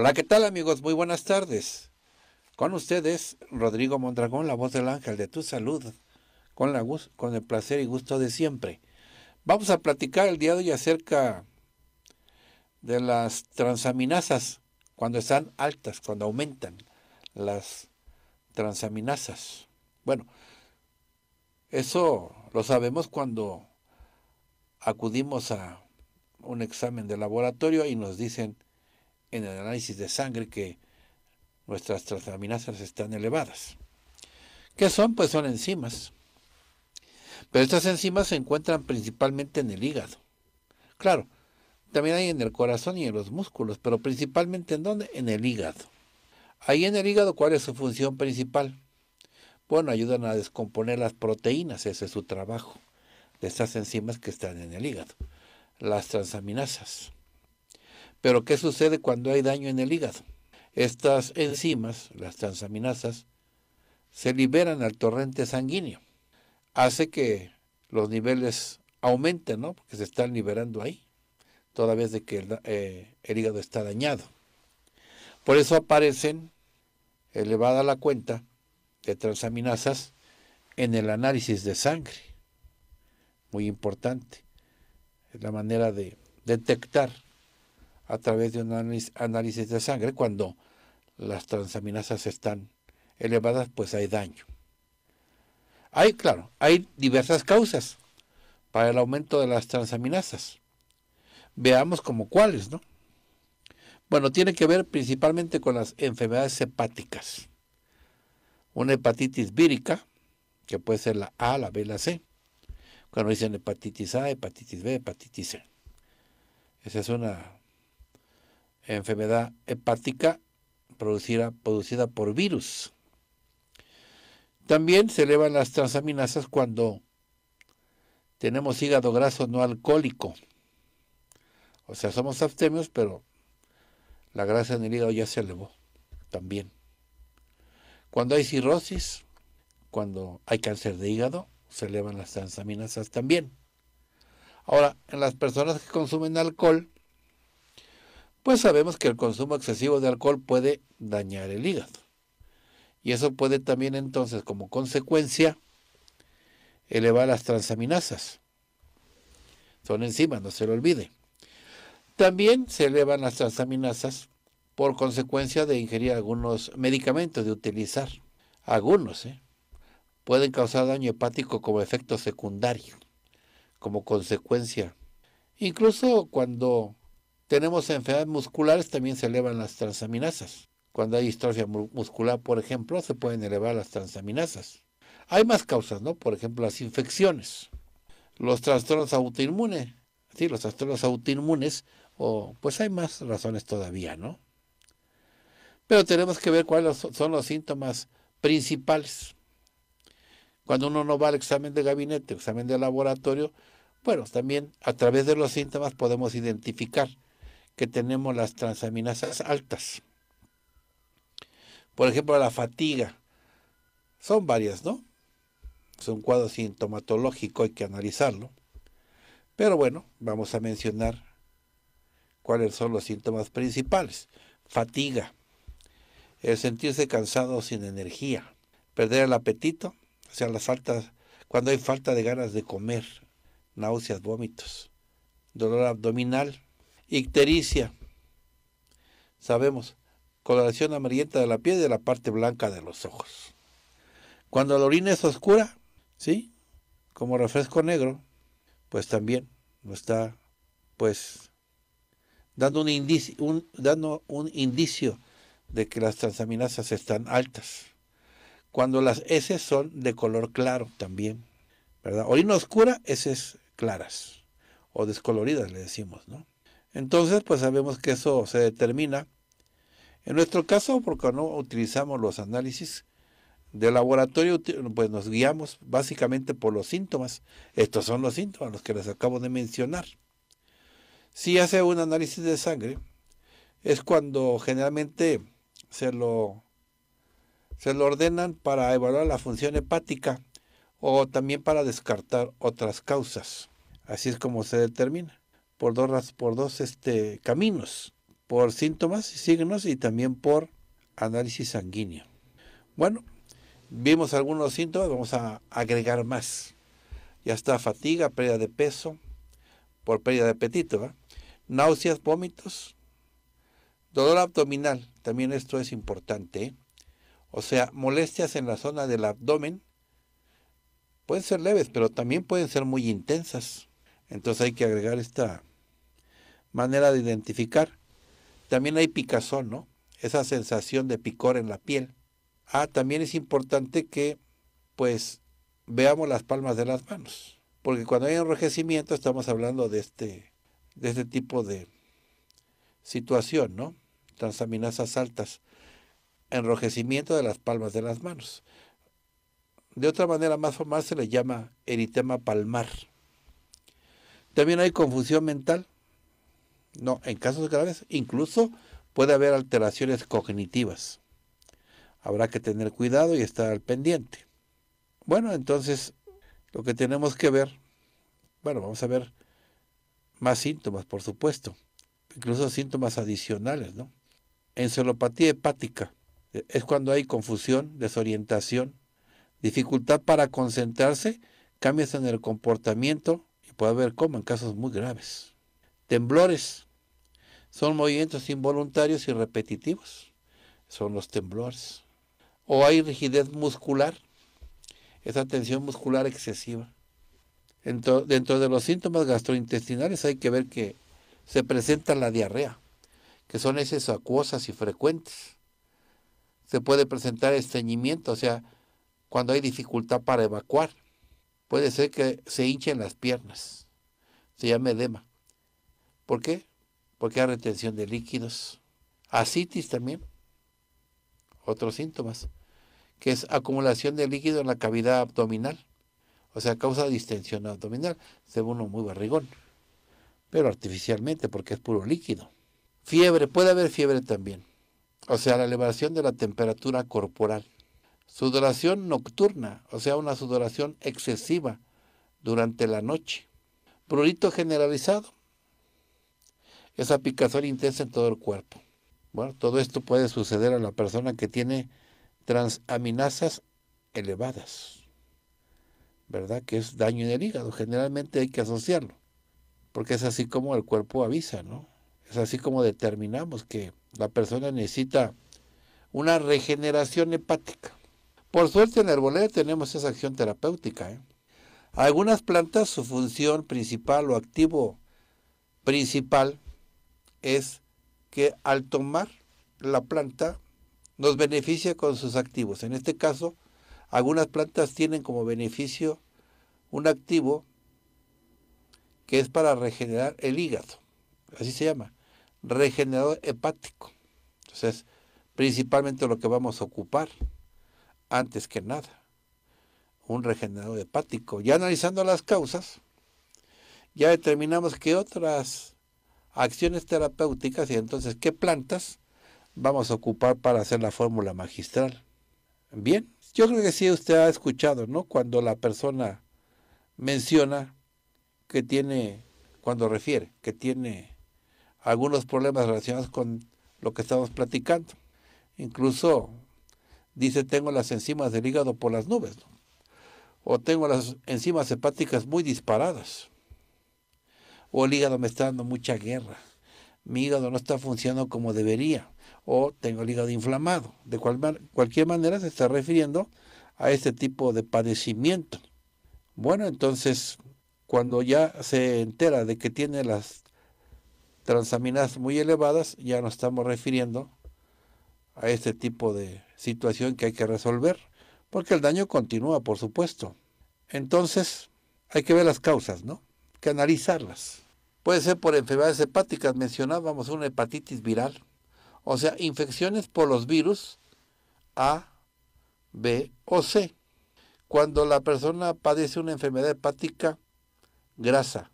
Hola, ¿qué tal amigos? Muy buenas tardes. Con ustedes, Rodrigo Mondragón, la voz del ángel de tu salud, con, con el placer y gusto de siempre. Vamos a platicar el día de hoy acerca de las transaminasas, cuando están altas, cuando aumentan las transaminasas. Bueno, eso lo sabemos cuando acudimos a un examen de laboratorio y nos dicen en el análisis de sangre que nuestras transaminasas están elevadas. ¿Qué son? Pues son enzimas. Pero estas enzimas se encuentran principalmente en el hígado. Claro, también hay en el corazón y en los músculos, pero principalmente en dónde? En el hígado. Ahí en el hígado, ¿cuál es su función principal? Bueno, ayudan a descomponer las proteínas, ese es su trabajo, de estas enzimas que están en el hígado, las transaminasas. Pero ¿qué sucede cuando hay daño en el hígado? Estas enzimas, las transaminasas, se liberan al torrente sanguíneo. Hace que los niveles aumenten, ¿no? Porque se están liberando ahí, toda vez de que el, eh, el hígado está dañado. Por eso aparecen elevada la cuenta de transaminasas en el análisis de sangre. Muy importante. Es la manera de detectar a través de un análisis de sangre. Cuando las transaminasas están elevadas, pues hay daño. Hay, claro, hay diversas causas para el aumento de las transaminasas. Veamos como cuáles, ¿no? Bueno, tiene que ver principalmente con las enfermedades hepáticas. Una hepatitis vírica, que puede ser la A, la B, la C. Cuando dicen hepatitis A, hepatitis B, hepatitis C. Esa es una enfermedad hepática producida, producida por virus. También se elevan las transaminasas cuando tenemos hígado graso no alcohólico. O sea, somos abstemios, pero la grasa en el hígado ya se elevó también. Cuando hay cirrosis, cuando hay cáncer de hígado, se elevan las transaminasas también. Ahora, en las personas que consumen alcohol, pues sabemos que el consumo excesivo de alcohol puede dañar el hígado. Y eso puede también entonces, como consecuencia, elevar las transaminasas. Son enzimas, no se lo olvide. También se elevan las transaminasas por consecuencia de ingerir algunos medicamentos, de utilizar algunos, ¿eh? pueden causar daño hepático como efecto secundario, como consecuencia. Incluso cuando tenemos enfermedades musculares, también se elevan las transaminasas. Cuando hay distrofia muscular, por ejemplo, se pueden elevar las transaminasas. Hay más causas, ¿no? Por ejemplo, las infecciones, los trastornos autoinmunes, sí, los trastornos autoinmunes, o pues hay más razones todavía, ¿no? Pero tenemos que ver cuáles son los síntomas principales. Cuando uno no va al examen de gabinete, examen de laboratorio, bueno, también a través de los síntomas podemos identificar que tenemos las transaminasas altas. Por ejemplo, la fatiga. Son varias, ¿no? Es un cuadro sintomatológico, hay que analizarlo. Pero bueno, vamos a mencionar cuáles son los síntomas principales. Fatiga, el sentirse cansado sin energía, perder el apetito, o sea, las altas, cuando hay falta de ganas de comer, náuseas, vómitos, dolor abdominal, Ictericia. Sabemos, coloración amarillenta de la piel y de la parte blanca de los ojos. Cuando la orina es oscura, ¿sí? Como refresco negro, pues también nos está, pues, dando un indicio, dando un indicio de que las transaminasas están altas. Cuando las heces son de color claro también, ¿verdad? Orina oscura, S claras o descoloridas le decimos, ¿no? Entonces, pues sabemos que eso se determina. En nuestro caso, porque no utilizamos los análisis de laboratorio, pues nos guiamos básicamente por los síntomas. Estos son los síntomas, los que les acabo de mencionar. Si hace un análisis de sangre, es cuando generalmente se lo, se lo ordenan para evaluar la función hepática o también para descartar otras causas. Así es como se determina por dos, por dos este, caminos, por síntomas y signos y también por análisis sanguíneo. Bueno, vimos algunos síntomas, vamos a agregar más. Ya está fatiga, pérdida de peso, por pérdida de apetito, náuseas, vómitos, dolor abdominal, también esto es importante. ¿eh? O sea, molestias en la zona del abdomen pueden ser leves, pero también pueden ser muy intensas. Entonces hay que agregar esta manera de identificar. También hay picazón, ¿no? Esa sensación de picor en la piel. Ah, también es importante que, pues, veamos las palmas de las manos. Porque cuando hay enrojecimiento estamos hablando de este, de este tipo de situación, ¿no? Transaminasas altas. Enrojecimiento de las palmas de las manos. De otra manera más o más, se le llama eritema palmar. También hay confusión mental no, en casos graves incluso puede haber alteraciones cognitivas. Habrá que tener cuidado y estar al pendiente. Bueno, entonces lo que tenemos que ver, bueno, vamos a ver más síntomas, por supuesto, incluso síntomas adicionales, ¿no? Encelopatía hepática eh, es cuando hay confusión, desorientación, dificultad para concentrarse, cambios en el comportamiento y puede haber coma en casos muy graves. Temblores son movimientos involuntarios y repetitivos, son los temblores. O hay rigidez muscular, esa tensión muscular excesiva. Dentro, de los síntomas gastrointestinales hay que ver que se presenta la diarrea, que son esas acuosas y frecuentes. Se puede presentar estreñimiento, o sea, cuando hay dificultad para evacuar. Puede ser que se hinchen las piernas, se llama edema. ¿Por qué? Porque hay retención de líquidos. Asitis también. Otros síntomas. Que es acumulación de líquido en la cavidad abdominal. O sea, causa distensión abdominal. Se ve uno muy barrigón. Pero artificialmente, porque es puro líquido. Fiebre, puede haber fiebre también. O sea, la elevación de la temperatura corporal. Sudoración nocturna, o sea, una sudoración excesiva durante la noche. Prurito generalizado, esa picazón intensa en todo el cuerpo. Bueno, todo esto puede suceder a la persona que tiene transaminasas elevadas, ¿verdad? Que es daño en el hígado. Generalmente hay que asociarlo, porque es así como el cuerpo avisa, ¿no? Es así como determinamos que la persona necesita una regeneración hepática. Por suerte en herbolaria tenemos esa acción terapéutica. ¿eh? Algunas plantas, su función principal o activo principal es que al tomar la planta nos beneficia con sus activos. En este caso, algunas plantas tienen como beneficio un activo que es para regenerar el hígado, así se llama, regenerador hepático. Entonces, principalmente lo que vamos a ocupar, antes que nada, un regenerador hepático. Ya analizando las causas, ya determinamos que otras acciones terapéuticas y entonces qué plantas vamos a ocupar para hacer la fórmula magistral. Bien, yo creo que sí usted ha escuchado, ¿no? Cuando la persona menciona que tiene, cuando refiere, que tiene algunos problemas relacionados con lo que estamos platicando. Incluso dice, tengo las enzimas del hígado por las nubes, o tengo las enzimas hepáticas muy disparadas o el hígado me está dando mucha guerra, mi hígado no está funcionando como debería, o tengo el hígado inflamado. De cual, cualquier manera se está refiriendo a este tipo de padecimiento. Bueno, entonces, cuando ya se entera de que tiene las transaminas muy elevadas, ya nos estamos refiriendo a este tipo de situación que hay que resolver, porque el daño continúa, por supuesto. Entonces, hay que ver las causas, ¿no? canalizarlas. Puede ser por enfermedades hepáticas, mencionábamos una hepatitis viral, o sea, infecciones por los virus A, B o C. Cuando la persona padece una enfermedad hepática, grasa,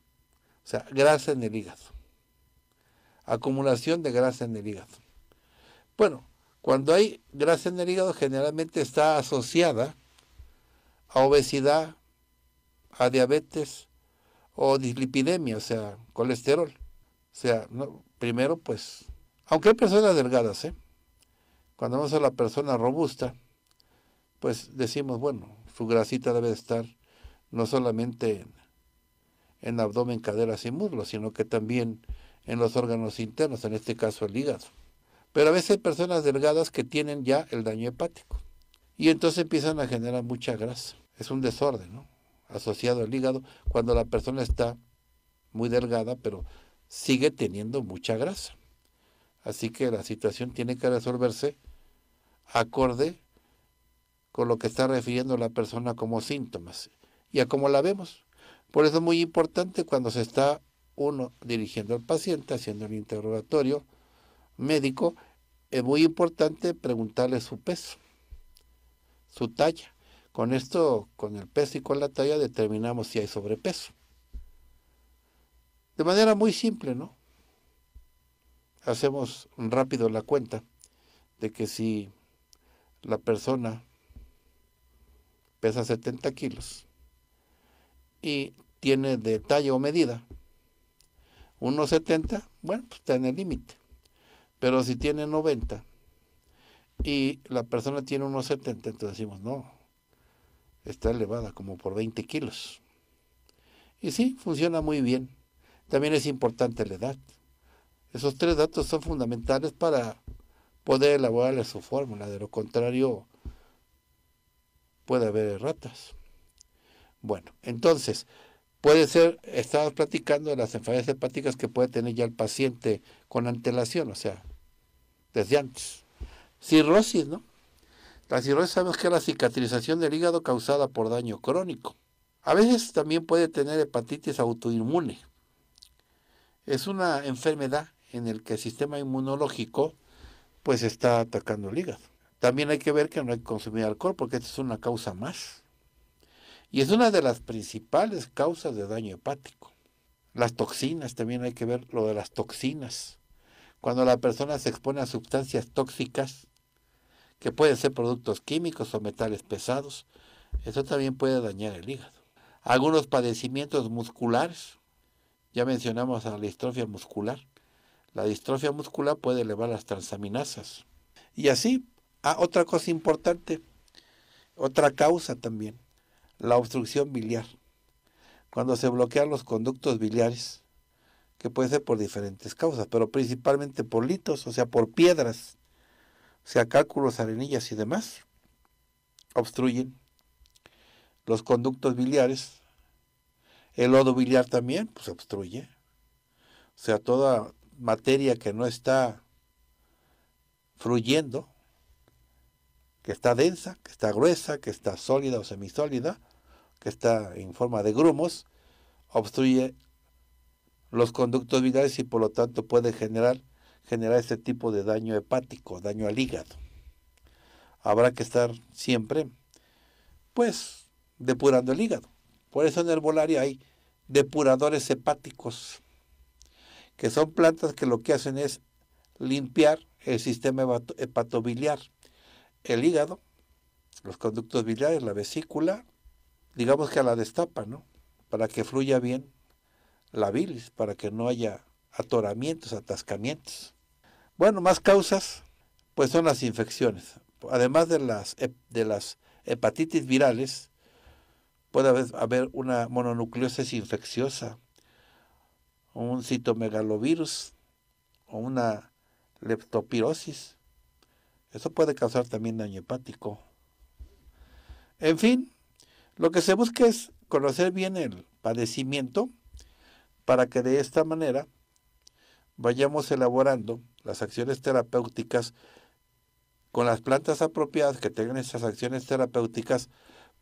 o sea, grasa en el hígado, acumulación de grasa en el hígado. Bueno, cuando hay grasa en el hígado generalmente está asociada a obesidad, a diabetes, o dislipidemia, o sea, colesterol. O sea, primero pues, aunque hay personas delgadas, ¿eh? cuando vamos a la persona robusta, pues decimos, bueno, su grasita debe estar no solamente en, en abdomen, caderas y muslos, sino que también en los órganos internos, en este caso el hígado. Pero a veces hay personas delgadas que tienen ya el daño hepático y entonces empiezan a generar mucha grasa. Es un desorden, ¿no? asociado al hígado cuando la persona está muy delgada, pero sigue teniendo mucha grasa. Así que la situación tiene que resolverse acorde con lo que está refiriendo la persona como síntomas y a cómo la vemos. Por eso es muy importante cuando se está uno dirigiendo al paciente, haciendo un interrogatorio médico, es muy importante preguntarle su peso, su talla, con esto, con el peso y con la talla, determinamos si hay sobrepeso. De manera muy simple, ¿no? Hacemos rápido la cuenta de que si la persona pesa 70 kilos y tiene de talla o medida 1,70, bueno, pues está en el límite. Pero si tiene 90 y la persona tiene 1,70, entonces decimos, no, está elevada como por 20 kilos. Y sí, funciona muy bien. También es importante la edad. Esos tres datos son fundamentales para poder elaborarle su fórmula. De lo contrario, puede haber erratas. Bueno, entonces, puede ser, estabas platicando de las enfermedades hepáticas que puede tener ya el paciente con antelación, o sea, desde antes. Cirrosis, ¿no? La cirrosis sabemos que es la cicatrización del hígado causada por daño crónico. A veces también puede tener hepatitis autoinmune. Es una enfermedad en la que el sistema inmunológico pues está atacando el hígado. También hay que ver que no hay que consumir alcohol porque esta es una causa más. Y es una de las principales causas de daño hepático. Las toxinas, también hay que ver lo de las toxinas. Cuando la persona se expone a sustancias tóxicas, que pueden ser productos químicos o metales pesados. Eso también puede dañar el hígado. Algunos padecimientos musculares. Ya mencionamos a la distrofia muscular. La distrofia muscular puede elevar las transaminasas. Y así, ah, otra cosa importante, otra causa también, la obstrucción biliar. Cuando se bloquean los conductos biliares, que puede ser por diferentes causas, pero principalmente por litos, o sea, por piedras sea cálculos, arenillas y demás, obstruyen los conductos biliares, el lodo biliar también, pues obstruye. O sea, toda materia que no está fluyendo, que está densa, que está gruesa, que está sólida o semisólida, que está en forma de grumos, obstruye los conductos biliares y por lo tanto puede generar generar este tipo de daño hepático, daño al hígado. Habrá que estar siempre, pues, depurando el hígado. Por eso en el bolario hay depuradores hepáticos, que son plantas que lo que hacen es limpiar el sistema hepatobiliar, el hígado, los conductos biliares, la vesícula, digamos que a la destapa, ¿no? Para que fluya bien la bilis, para que no haya atoramientos, atascamientos. Bueno, más causas, pues son las infecciones. Además de las, de las hepatitis virales, puede haber, haber una mononucleosis infecciosa, un citomegalovirus o una leptopirosis. Eso puede causar también daño hepático. En fin, lo que se busca es conocer bien el padecimiento para que de esta manera vayamos elaborando las acciones terapéuticas con las plantas apropiadas que tengan esas acciones terapéuticas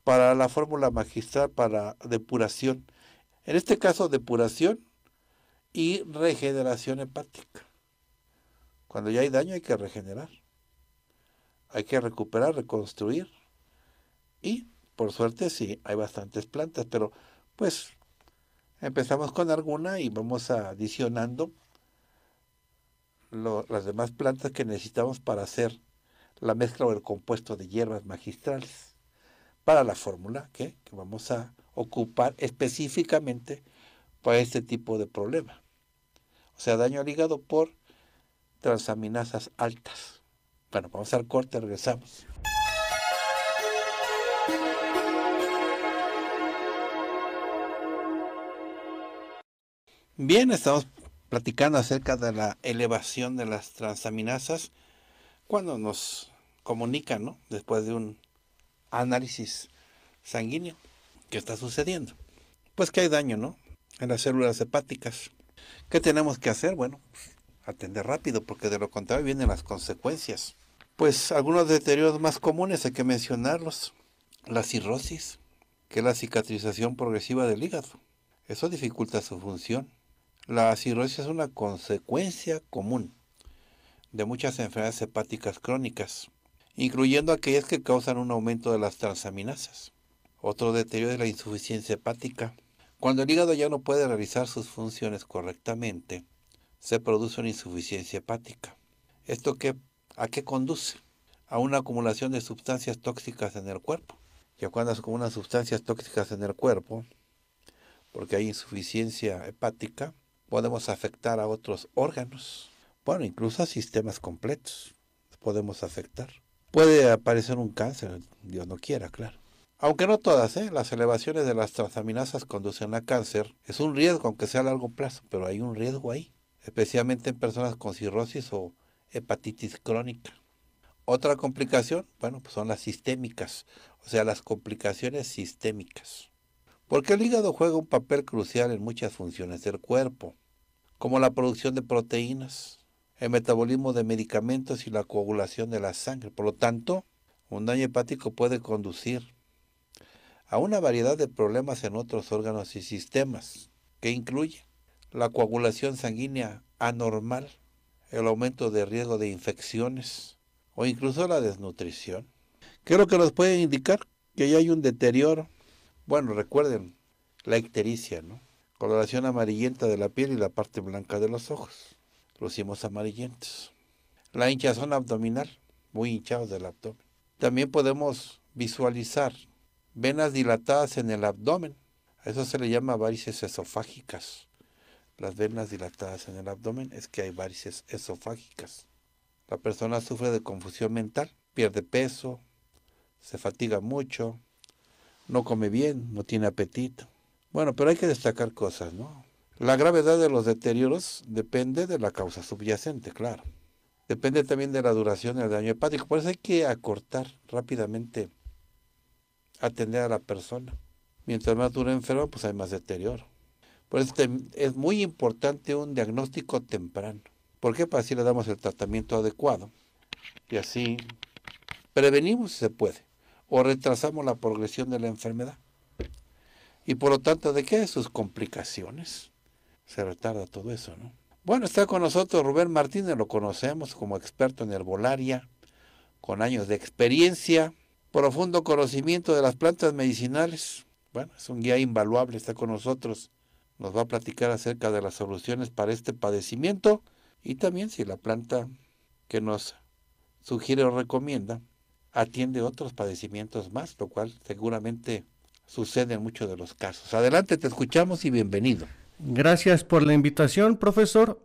para la fórmula magistral para depuración. En este caso, depuración y regeneración hepática. Cuando ya hay daño hay que regenerar. Hay que recuperar, reconstruir. Y, por suerte, sí, hay bastantes plantas, pero pues empezamos con alguna y vamos adicionando las demás plantas que necesitamos para hacer la mezcla o el compuesto de hierbas magistrales para la fórmula que, vamos a ocupar específicamente para este tipo de problema. O sea, daño al hígado por transaminasas altas. Bueno, vamos al corte, regresamos. Bien, estamos platicando acerca de la elevación de las transaminasas cuando nos comunican, Después de un análisis sanguíneo ¿qué está sucediendo. Pues que hay daño, En las células hepáticas. ¿Qué tenemos que hacer? Bueno, atender rápido porque de lo contrario vienen las consecuencias. Pues algunos deterioros más comunes hay que mencionarlos. La cirrosis, que es la cicatrización progresiva del hígado. Eso dificulta su función. La cirrosis es una consecuencia común de muchas enfermedades hepáticas crónicas, incluyendo aquellas que causan un aumento de las transaminasas. Otro deterioro es la insuficiencia hepática. Cuando el hígado ya no puede realizar sus funciones correctamente, se produce una insuficiencia hepática. ¿Esto qué, a qué conduce? A una acumulación de sustancias tóxicas en el cuerpo. Ya cuando se acumulan sustancias tóxicas en el cuerpo, porque hay insuficiencia hepática, podemos afectar a otros órganos, bueno, incluso a sistemas completos podemos afectar. Puede aparecer un cáncer, Dios no quiera, claro. Aunque no todas, ¿eh? las elevaciones de las transaminasas conducen a cáncer. Es un riesgo, aunque sea a largo plazo, pero hay un riesgo ahí, especialmente en personas con cirrosis o hepatitis crónica. Otra complicación, bueno, pues son las sistémicas, o sea, las complicaciones sistémicas. Porque el hígado juega un papel crucial en muchas funciones del cuerpo como la producción de proteínas, el metabolismo de medicamentos y la coagulación de la sangre. Por lo tanto, un daño hepático puede conducir a una variedad de problemas en otros órganos y sistemas, que incluye la coagulación sanguínea anormal, el aumento de riesgo de infecciones o incluso la desnutrición. ¿Qué que nos puede indicar? Que ya hay un deterioro. Bueno, recuerden la ictericia, ¿no? coloración amarillenta de la piel y la parte blanca de los ojos, los amarillentos. La hinchazón abdominal, muy hinchados del abdomen. También podemos visualizar venas dilatadas en el abdomen. A eso se le llama varices esofágicas. Las venas dilatadas en el abdomen es que hay varices esofágicas. La persona sufre de confusión mental, pierde peso, se fatiga mucho, no come bien, no tiene apetito. Bueno, pero hay que destacar cosas, ¿no? La gravedad de los deterioros depende de la causa subyacente, claro. Depende también de la duración del daño hepático. Por eso hay que acortar rápidamente, atender a la persona. Mientras más dura enferma, pues hay más deterioro. Por eso es muy importante un diagnóstico temprano. ¿Por qué? Para así le damos el tratamiento adecuado. Y así prevenimos si se puede. O retrasamos la progresión de la enfermedad. Y por lo tanto, ¿de qué? De sus complicaciones. Se retarda todo eso, ¿no? Bueno, está con nosotros Rubén Martínez, lo conocemos como experto en herbolaria, con años de experiencia, profundo conocimiento de las plantas medicinales. Bueno, es un guía invaluable, está con nosotros. Nos va a platicar acerca de las soluciones para este padecimiento y también si la planta que nos sugiere o recomienda atiende otros padecimientos más, lo cual seguramente sucede en muchos de los casos. Adelante, te escuchamos y bienvenido. Gracias por la invitación, profesor.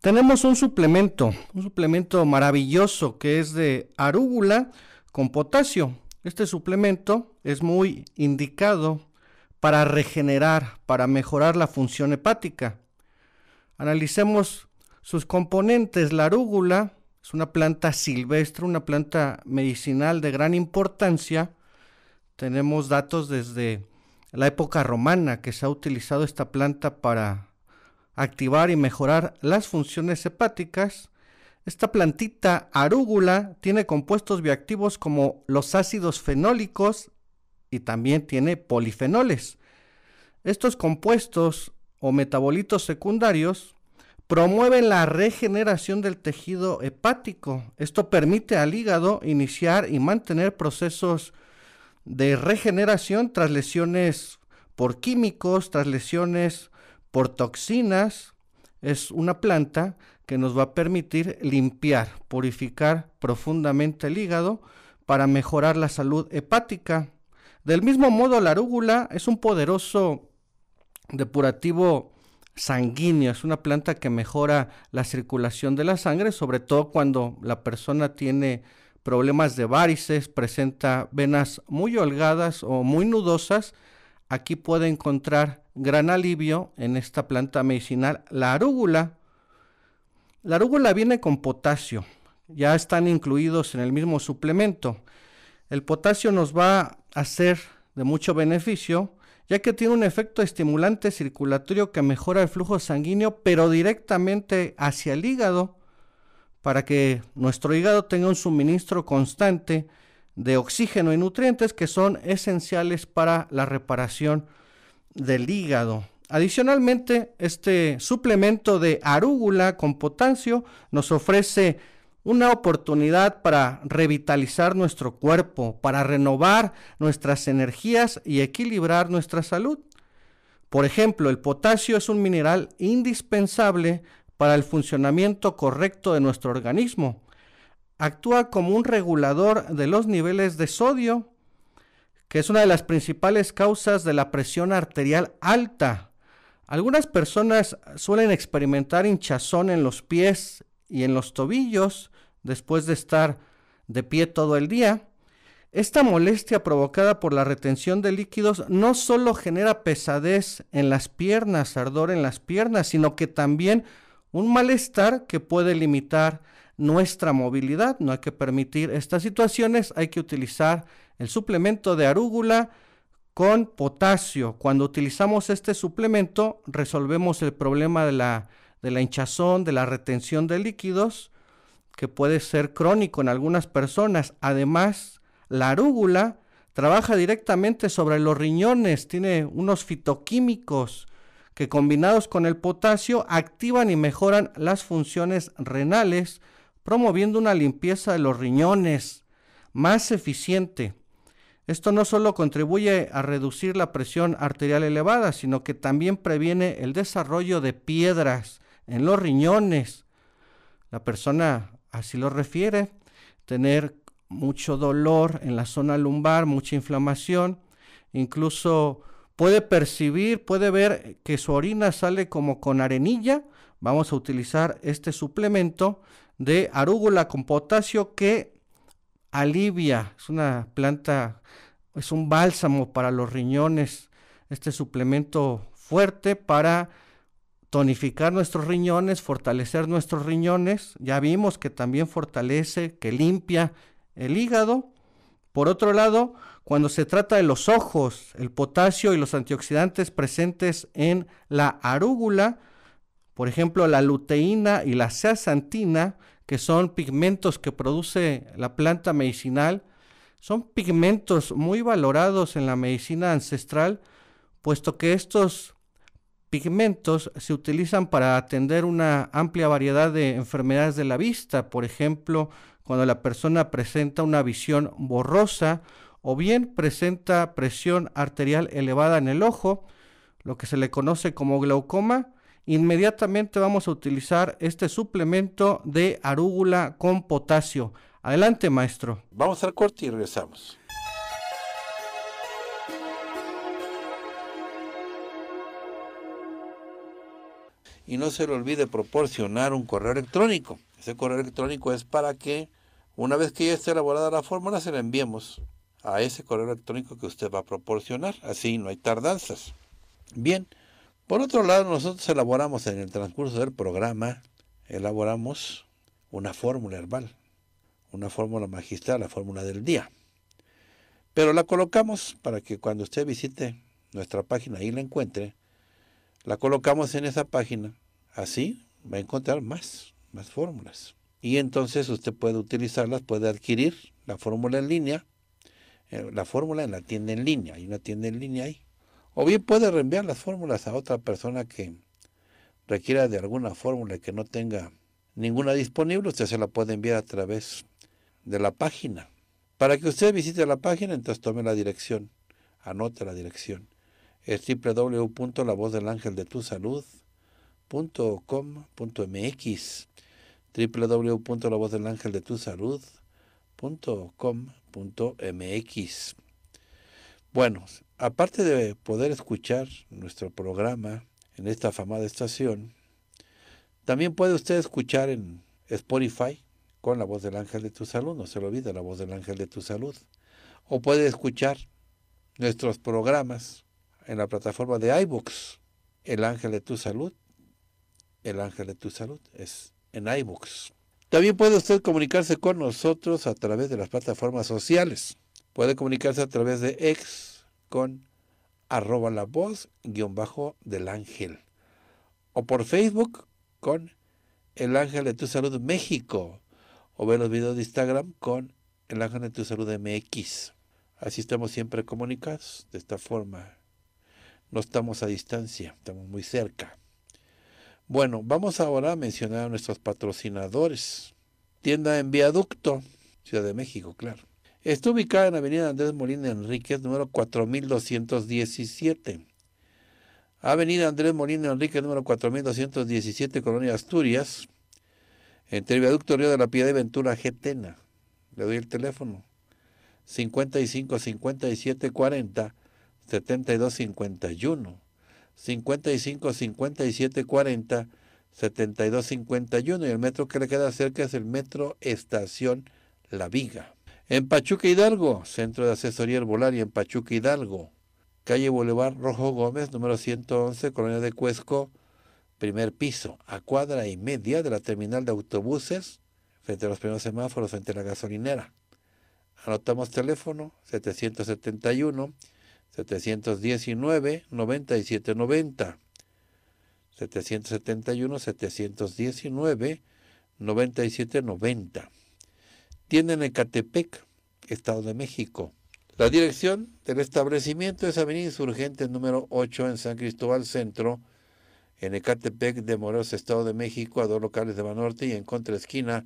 Tenemos un suplemento, un suplemento maravilloso que es de arúgula con potasio. Este suplemento es muy indicado para regenerar, para mejorar la función hepática. Analicemos sus componentes. La arúgula es una planta silvestre, una planta medicinal de gran importancia tenemos datos desde la época romana que se ha utilizado esta planta para activar y mejorar las funciones hepáticas. Esta plantita arúgula tiene compuestos bioactivos como los ácidos fenólicos y también tiene polifenoles. Estos compuestos o metabolitos secundarios promueven la regeneración del tejido hepático. Esto permite al hígado iniciar y mantener procesos de regeneración tras lesiones por químicos, tras lesiones por toxinas. Es una planta que nos va a permitir limpiar, purificar profundamente el hígado para mejorar la salud hepática. Del mismo modo, la arúgula es un poderoso depurativo sanguíneo, es una planta que mejora la circulación de la sangre, sobre todo cuando la persona tiene problemas de varices, presenta venas muy holgadas o muy nudosas, aquí puede encontrar gran alivio en esta planta medicinal la arúgula. La arúgula viene con potasio, ya están incluidos en el mismo suplemento. El potasio nos va a ser de mucho beneficio, ya que tiene un efecto estimulante circulatorio que mejora el flujo sanguíneo, pero directamente hacia el hígado, para que nuestro hígado tenga un suministro constante de oxígeno y nutrientes que son esenciales para la reparación del hígado. Adicionalmente, este suplemento de arúgula con potasio nos ofrece una oportunidad para revitalizar nuestro cuerpo, para renovar nuestras energías y equilibrar nuestra salud. Por ejemplo, el potasio es un mineral indispensable para el funcionamiento correcto de nuestro organismo. Actúa como un regulador de los niveles de sodio, que es una de las principales causas de la presión arterial alta. Algunas personas suelen experimentar hinchazón en los pies y en los tobillos después de estar de pie todo el día. Esta molestia provocada por la retención de líquidos no solo genera pesadez en las piernas, ardor en las piernas, sino que también un malestar que puede limitar nuestra movilidad. No hay que permitir estas situaciones, hay que utilizar el suplemento de arúgula con potasio. Cuando utilizamos este suplemento, resolvemos el problema de la, de la hinchazón, de la retención de líquidos, que puede ser crónico en algunas personas. Además, la arúgula trabaja directamente sobre los riñones, tiene unos fitoquímicos que combinados con el potasio activan y mejoran las funciones renales, promoviendo una limpieza de los riñones más eficiente. Esto no solo contribuye a reducir la presión arterial elevada, sino que también previene el desarrollo de piedras en los riñones. La persona así lo refiere, tener mucho dolor en la zona lumbar, mucha inflamación, incluso puede percibir, puede ver que su orina sale como con arenilla. Vamos a utilizar este suplemento de arúgula con potasio que alivia, es una planta, es un bálsamo para los riñones, este suplemento fuerte para tonificar nuestros riñones, fortalecer nuestros riñones. Ya vimos que también fortalece, que limpia el hígado por otro lado, cuando se trata de los ojos, el potasio y los antioxidantes presentes en la arúgula, por ejemplo, la luteína y la zeaxantina, que son pigmentos que produce la planta medicinal, son pigmentos muy valorados en la medicina ancestral, puesto que estos pigmentos se utilizan para atender una amplia variedad de enfermedades de la vista, por ejemplo, cuando la persona presenta una visión borrosa o bien presenta presión arterial elevada en el ojo, lo que se le conoce como glaucoma, inmediatamente vamos a utilizar este suplemento de arúgula con potasio. Adelante, maestro. Vamos al corte y regresamos. Y no se le olvide proporcionar un correo electrónico. Ese correo electrónico es para que una vez que ya esté elaborada la fórmula, se la enviamos a ese correo electrónico que usted va a proporcionar. Así no hay tardanzas. Bien, por otro lado, nosotros elaboramos en el transcurso del programa, elaboramos una fórmula herbal, una fórmula magistral, la fórmula del día. Pero la colocamos para que cuando usted visite nuestra página y la encuentre, la colocamos en esa página. Así va a encontrar más, más fórmulas y entonces usted puede utilizarlas, puede adquirir la fórmula en línea, eh, la fórmula en la tienda en línea, hay una tienda en línea ahí, o bien puede reenviar las fórmulas a otra persona que requiera de alguna fórmula que no tenga ninguna disponible, usted se la puede enviar a través de la página. Para que usted visite la página, entonces tome la dirección, anote la dirección. Es www.lavozdelangeldetusalud.com.mx. Bueno, aparte de poder escuchar nuestro programa en esta afamada estación, también puede usted escuchar en Spotify con la voz del ángel de tu salud, no se lo olvide, la voz del ángel de tu salud. O puede escuchar nuestros programas en la plataforma de iBooks, el ángel de tu salud, el ángel de tu salud es en iBooks. También puede usted comunicarse con nosotros a través de las plataformas sociales. Puede comunicarse a través de ex con arroba la voz guión bajo del ángel. O por Facebook con el ángel de tu salud México. O ver los videos de Instagram con el ángel de tu salud MX. Así estamos siempre comunicados de esta forma. No estamos a distancia, estamos muy cerca. Bueno, vamos ahora a mencionar a nuestros patrocinadores. Tienda en Viaducto, Ciudad de México, claro. Está ubicada en Avenida Andrés Molina Enríquez, número 4217. Avenida Andrés Molina Enríquez, número 4217, Colonia Asturias, entre Viaducto Río de la Piedad y Ventura Getena. Le doy el teléfono. 55 57 40 72 51. 55 57 40 72 51 y el metro que le queda cerca es el metro Estación La Viga. En Pachuca Hidalgo, Centro de Asesoría y en Pachuca Hidalgo, calle Boulevard Rojo Gómez, número 111, Colonia de Cuesco, primer piso, a cuadra y media de la terminal de autobuses, frente a los primeros semáforos, frente a la gasolinera. Anotamos teléfono 771 719 9790 771 719 9790 tienen en Ecatepec Estado de México la dirección del establecimiento es Avenida Insurgente número 8 en San Cristóbal Centro en Ecatepec de Morelos Estado de México a dos locales de Banorte y en contraesquina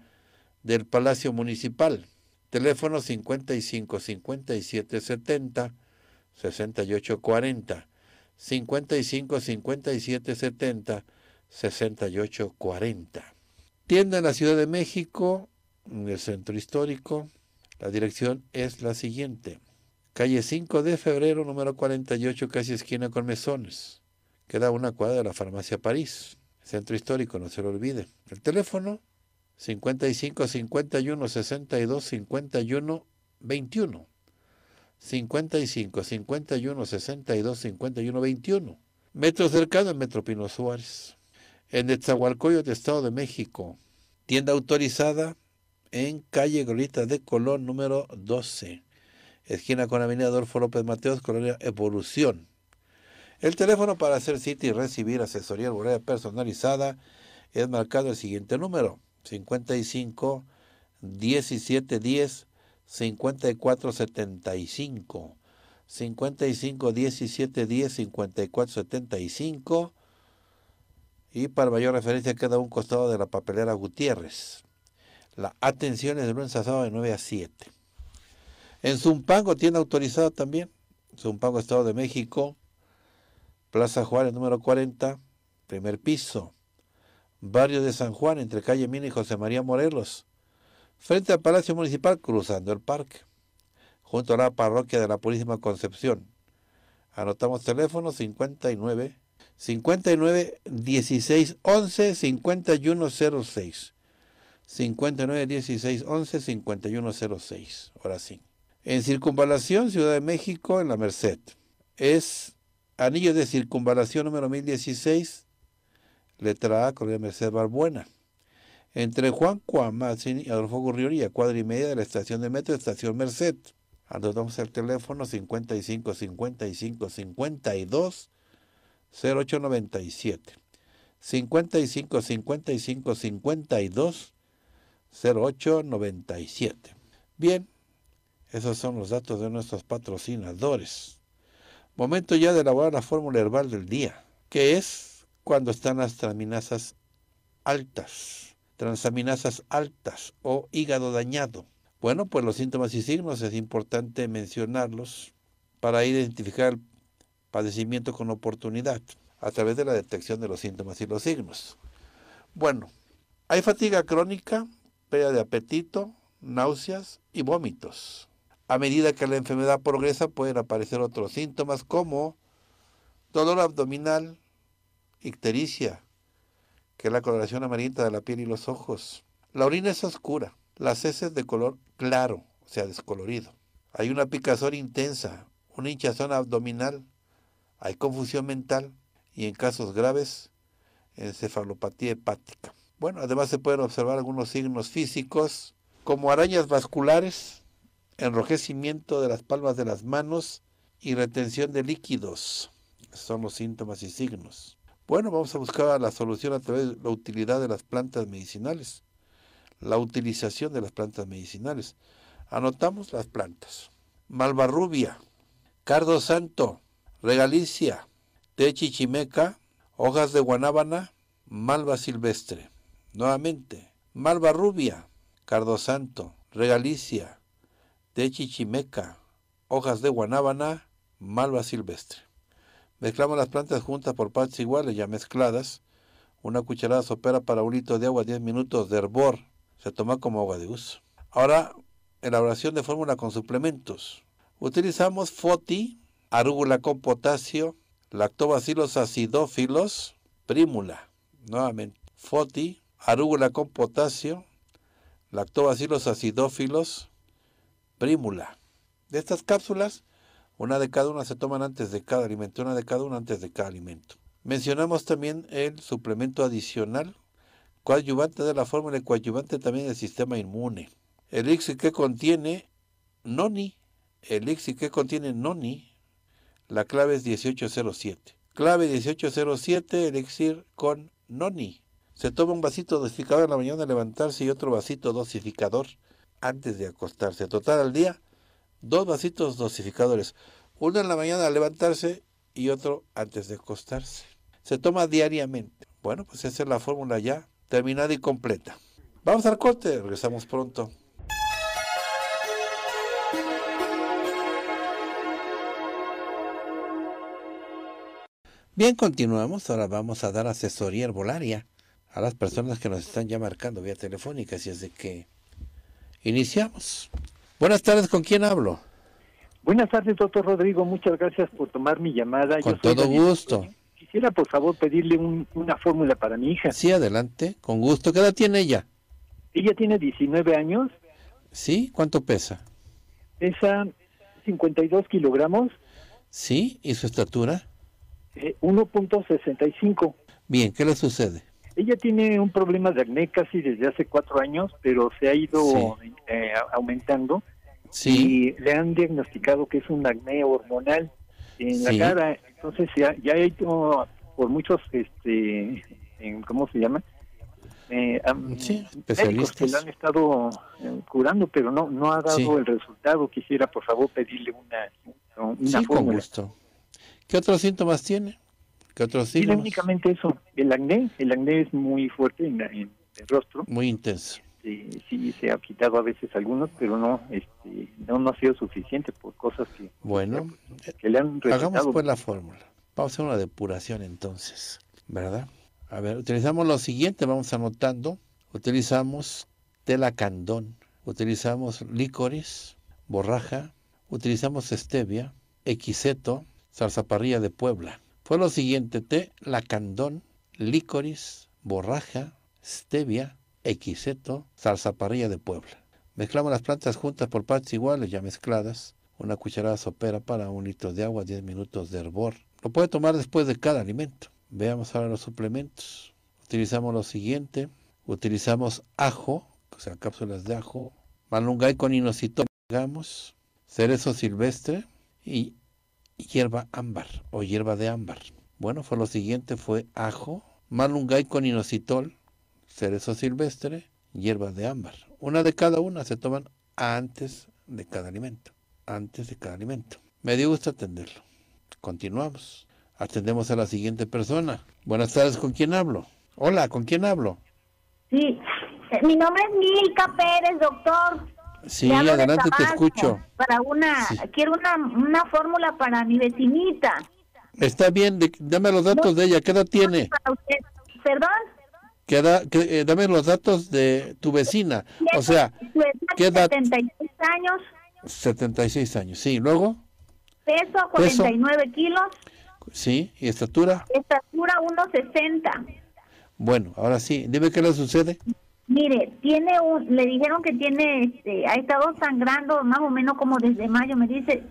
del Palacio Municipal teléfono 55 5770 6840, 55 57 70, 6840. Tienda en la Ciudad de México, en el centro histórico. La dirección es la siguiente. Calle 5 de febrero, número 48, casi esquina con mesones. Queda una cuadra de la farmacia París. Centro histórico, no se lo olvide. El teléfono 55 51 62 51 21. 55, 51, 62, 51, 21. Metro cercano en Metro Pino Suárez. En de Estado de México. Tienda autorizada en calle Golita de Colón, número 12. Esquina con Avenida Adolfo López Mateos, Colonia Evolución. El teléfono para hacer cita y recibir asesoría arbolaria personalizada es marcado el siguiente número: 55 17 10 5475. 55 17 10 54 75 y para mayor referencia queda un costado de la papelera Gutiérrez. La atención es de lunes a de 9 a 7. En Zumpango tiene autorizado también, Zumpango Estado de México, Plaza Juárez número 40, primer piso, barrio de San Juan entre calle Mina y José María Morelos, frente al Palacio Municipal cruzando el parque, junto a la parroquia de la Purísima Concepción. Anotamos teléfono 59 59 16 11 51 59 16 11 51 Ahora sí. En circunvalación, Ciudad de México, en la Merced. Es anillo de circunvalación número 1016, letra A, Correa Merced Barbuena entre Juan Cuamaz y Adolfo Gurriori cuadra y media de la estación de metro Estación Merced. Anotamos el teléfono 55 55 52 0897. 55 55 52 0897. Bien, esos son los datos de nuestros patrocinadores. Momento ya de elaborar la fórmula herbal del día, que es cuando están las amenazas altas transaminasas altas o hígado dañado. Bueno, pues los síntomas y signos es importante mencionarlos para identificar el padecimiento con oportunidad a través de la detección de los síntomas y los signos. Bueno, hay fatiga crónica, pérdida de apetito, náuseas y vómitos. A medida que la enfermedad progresa pueden aparecer otros síntomas como dolor abdominal, ictericia, que es la coloración amarillenta de la piel y los ojos. La orina es oscura, las heces de color claro, o sea, descolorido. Hay una picazón intensa, una hinchazón abdominal, hay confusión mental y en casos graves, encefalopatía hepática. Bueno, además se pueden observar algunos signos físicos como arañas vasculares, enrojecimiento de las palmas de las manos y retención de líquidos. Son los síntomas y signos. Bueno, vamos a buscar la solución a través de la utilidad de las plantas medicinales, la utilización de las plantas medicinales. Anotamos las plantas. Malvarrubia, cardo santo, regalicia, techichimeca, hojas de guanábana, malva silvestre. Nuevamente, malva rubia, cardo santo, regalicia, techichimeca, hojas de guanábana, malva silvestre. Mezclamos las plantas juntas por partes iguales, ya mezcladas. Una cucharada sopera para un litro de agua, 10 minutos de hervor. Se toma como agua de uso. Ahora, elaboración de fórmula con suplementos. Utilizamos foti, arúgula con potasio, lactobacilos acidófilos, prímula. Nuevamente, foti, arúgula con potasio, lactobacilos acidófilos, prímula. De estas cápsulas una de cada una se toman antes de cada alimento, una de cada una antes de cada alimento. Mencionamos también el suplemento adicional, coadyuvante de la fórmula y coadyuvante también del sistema inmune. elixir que contiene noni, elixir que contiene noni, la clave es 1807. Clave 1807, elixir con noni. Se toma un vasito dosificador en la mañana de levantarse y otro vasito dosificador antes de acostarse. Total al día, Dos vasitos dosificadores, uno en la mañana al levantarse y otro antes de acostarse. Se toma diariamente. Bueno, pues esa es la fórmula ya terminada y completa. Vamos al corte, regresamos pronto. Bien, continuamos. Ahora vamos a dar asesoría herbolaria a las personas que nos están ya marcando vía telefónica, así es de que iniciamos. Buenas tardes, ¿con quién hablo? Buenas tardes, doctor Rodrigo. Muchas gracias por tomar mi llamada. Con Yo todo gusto. Quisiera, por favor, pedirle una fórmula para mi hija. Sí, adelante, con gusto. ¿Qué edad tiene ella? Ella tiene 19 años. ¿Sí? ¿Cuánto pesa? Pesa 52 kilogramos. ¿Sí? ¿Y su estatura? 1.65. Eh, Bien, ¿qué le sucede? Ella tiene un problema de acné casi desde hace cuatro años, pero se ha ido eh, aumentando. Sí. Y le han diagnosticado que es un acné hormonal en la cara. Entonces ya, ya ha ido por muchos, este, ¿cómo se llama? Eh, especialistas. que la han estado eh, curando, pero no, no ha dado el resultado. Quisiera, por favor, pedirle una, sí, con gusto. ¿Qué otros síntomas tiene? ¿Qué únicamente eso, el acné. El acné es muy fuerte en, el rostro. Muy intenso. Este, sí, se ha quitado a veces algunos, pero no, este, no, ha sido suficiente por cosas que, bueno, le eh, Hagamos pues la fórmula. Vamos a hacer una depuración entonces, ¿verdad? A ver, utilizamos lo siguiente, vamos anotando. Utilizamos tela candón, utilizamos licores, borraja, utilizamos stevia, equiseto, zarzaparrilla de Puebla fue lo siguiente: té, lacandón, licoris, borraja, stevia, equiseto, parrilla de Puebla. Mezclamos las plantas juntas por partes iguales, ya mezcladas. Una cucharada sopera para un litro de agua, 10 minutos de hervor. Lo puede tomar después de cada alimento. Veamos ahora los suplementos. Utilizamos lo siguiente. Utilizamos ajo, o sea, cápsulas de ajo. Malungay con inositol, digamos. Cerezo silvestre y hierba ámbar o hierba de ámbar. Bueno, fue lo siguiente, fue ajo, malungay con inositol, cerezo silvestre, hierba de ámbar. Una de cada una se toman antes de cada alimento, antes de cada alimento. Me dio gusto atenderlo. Continuamos. Atendemos a la siguiente persona. Buenas tardes, ¿con quién hablo? Hola, ¿con quién hablo? Sí, eh, mi nombre es Milka Pérez, doctor. Sí, adelante te escucho. Para una, quiero una, una fórmula para mi vecinita. Está bien, dame los datos de ella. ¿Qué edad tiene? ¿Perdón? ¿Qué edad, eh, dame los datos de tu vecina. O sea, ¿qué edad? 76 años. 76 años, sí. ¿Luego? Peso, 49 kilos. Sí, ¿y estatura? Estatura, 1,60. Bueno, ahora sí, dime qué le sucede. Mire, tiene un, le dijeron que tiene, este, ha estado sangrando más o menos como desde mayo, me dice,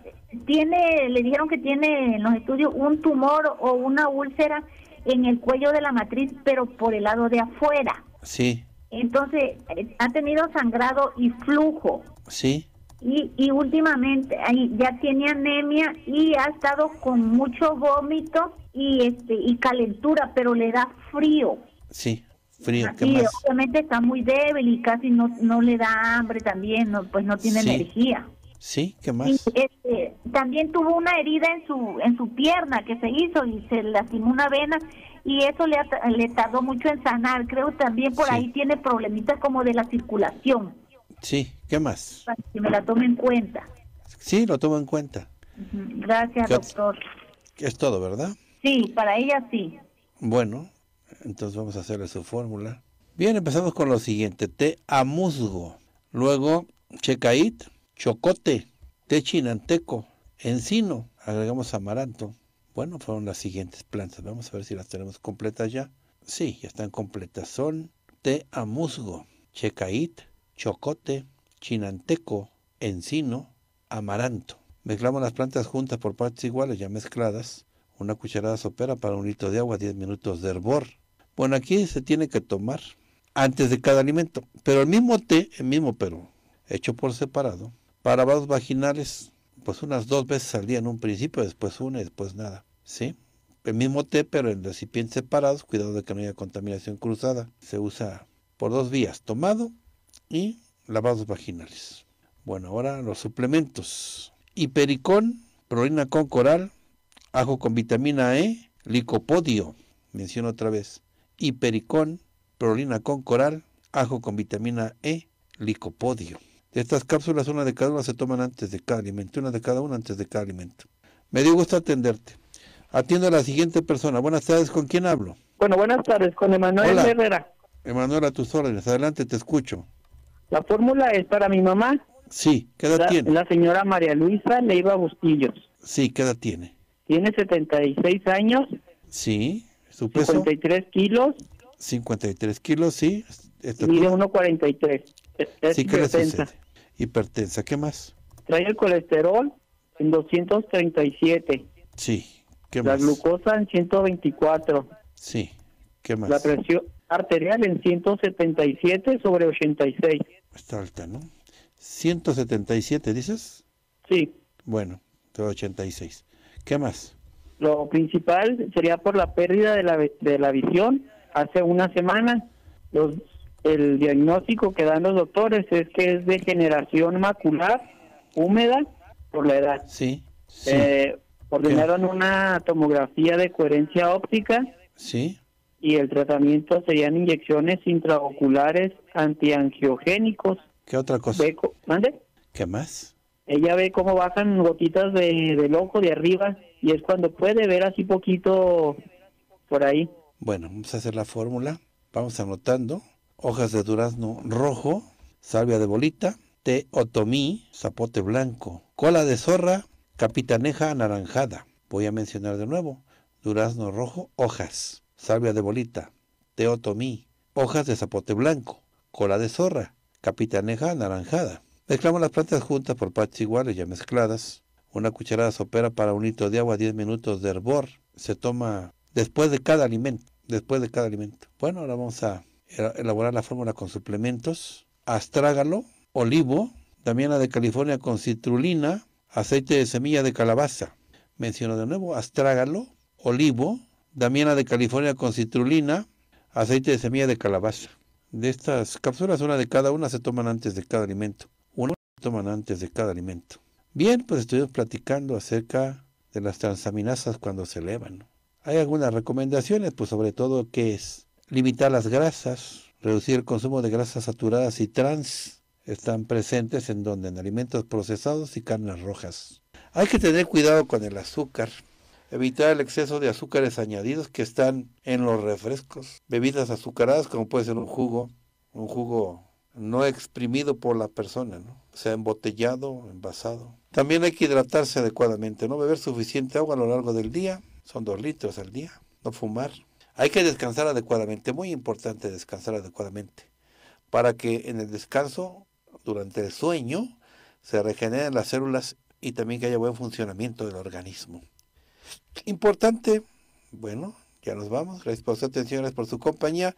tiene, le dijeron que tiene en los estudios un tumor o una úlcera en el cuello de la matriz, pero por el lado de afuera. Sí. Entonces, eh, ha tenido sangrado y flujo. Sí. Y, últimamente ahí ya tiene anemia y ha estado con mucho vómito y este y calentura, pero le da frío. Sí frío. obviamente está muy débil y casi no, le da hambre también, pues no tiene energía. Sí, ¿qué más? Este, también tuvo una herida en su en su pierna que se hizo y se lastimó una vena y eso le, le tardó mucho en sanar. Creo también por ahí tiene problemitas como de la circulación. Sí, ¿qué más? Para me la tome en cuenta. Sí, lo tomo en cuenta. Gracias, doctor. Es todo, ¿verdad? Sí, para ella sí. Bueno, entonces vamos a hacerle su fórmula. Bien, empezamos con lo siguiente. Té musgo, Luego, checait, chocote, té chinanteco, encino. Agregamos amaranto. Bueno, fueron las siguientes plantas. Vamos a ver si las tenemos completas ya. Sí, ya están completas. Son té musgo, checait, chocote, chinanteco, encino, amaranto. Mezclamos las plantas juntas por partes iguales, ya mezcladas. Una cucharada sopera para un litro de agua, 10 minutos de hervor. Bueno, aquí se tiene que tomar antes de cada alimento, pero el mismo té, el mismo pero hecho por separado, para lavados vaginales, pues unas dos veces al día en un principio, después una y después nada, ¿sí? El mismo té, pero en recipientes separados, cuidado de que no haya contaminación cruzada. Se usa por dos vías, tomado y lavados vaginales. Bueno, ahora los suplementos. Hipericón, prolina con coral, ajo con vitamina E, licopodio, menciono otra vez y pericón, prolina con coral, ajo con vitamina E, licopodio. De estas cápsulas, una de cada una se toman antes de cada alimento, una de cada una antes de cada alimento. Me dio gusto atenderte. Atiendo a la siguiente persona. Buenas tardes, ¿con quién hablo? Bueno, buenas tardes, con Emanuel Herrera. Emanuel, a tus órdenes. Adelante, te escucho. La fórmula es para mi mamá. Sí, ¿qué edad tiene? La señora María Luisa Leiva Bustillos. Sí, ¿qué edad tiene? Tiene 76 años. Sí. 53 kilos. 53 kilos, sí. Mide 1,43. Sí, ¿qué Hipertensa, ¿qué más? Trae el colesterol en 237. Sí, ¿qué más? La glucosa en 124. Sí, ¿qué más? La presión arterial en 177 sobre 86. Está alta, ¿no? 177, dices? Sí. Bueno, sobre 86. ¿Qué más? Lo principal sería por la pérdida de la, de la visión. Hace una semana los, el diagnóstico que dan los doctores es que es degeneración macular húmeda por la edad. Sí. sí. Eh, ordenaron una tomografía de coherencia óptica. Sí. Y el tratamiento serían inyecciones intraoculares antiangiogénicos. ¿Qué otra cosa? ¿Mande? ¿Qué más? Ella ve cómo bajan gotitas de, del ojo de arriba y es cuando puede ver así poquito por ahí. Bueno, vamos a hacer la fórmula. Vamos anotando. Hojas de durazno rojo, salvia de bolita, teotomí, otomí, zapote blanco, cola de zorra, capitaneja anaranjada. Voy a mencionar de nuevo. Durazno rojo, hojas, salvia de bolita, teotomí, otomí, hojas de zapote blanco, cola de zorra, capitaneja anaranjada. Mezclamos las plantas juntas por partes iguales ya mezcladas una cucharada sopera para un litro de agua, 10 minutos de hervor. Se toma después de cada alimento. Después de cada alimento. Bueno, ahora vamos a elaborar la fórmula con suplementos. Astrágalo, olivo, damiana de California con citrulina, aceite de semilla de calabaza. Menciono de nuevo, astrágalo, olivo, damiana de California con citrulina, aceite de semilla de calabaza. De estas cápsulas, una de cada una se toman antes de cada alimento. Una se toman antes de cada alimento. Bien, pues estuvimos platicando acerca de las transaminasas cuando se elevan. Hay algunas recomendaciones, pues sobre todo que es limitar las grasas, reducir el consumo de grasas saturadas y trans, están presentes en donde en alimentos procesados y carnes rojas. Hay que tener cuidado con el azúcar, evitar el exceso de azúcares añadidos que están en los refrescos, bebidas azucaradas como puede ser un jugo, un jugo no exprimido por la persona, ¿no? sea, embotellado, envasado. También hay que hidratarse adecuadamente, no beber suficiente agua a lo largo del día, son dos litros al día, no fumar. Hay que descansar adecuadamente, muy importante descansar adecuadamente, para que en el descanso, durante el sueño, se regeneren las células y también que haya buen funcionamiento del organismo. Importante, bueno, ya nos vamos. Gracias por su atención, gracias por su compañía.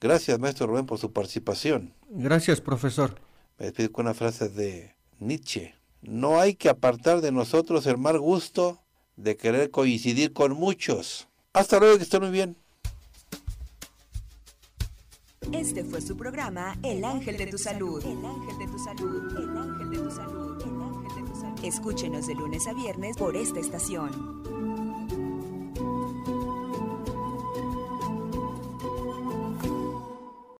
Gracias, maestro Rubén, por su participación. Gracias, profesor. Me despido con una frase de Nietzsche. No hay que apartar de nosotros el mal gusto de querer coincidir con muchos. Hasta luego, que estén muy bien. Este fue su programa El Ángel de tu Salud. El Ángel de tu Salud. El Ángel de tu Salud. El Ángel de tu Salud. Escúchenos de lunes a viernes por esta estación.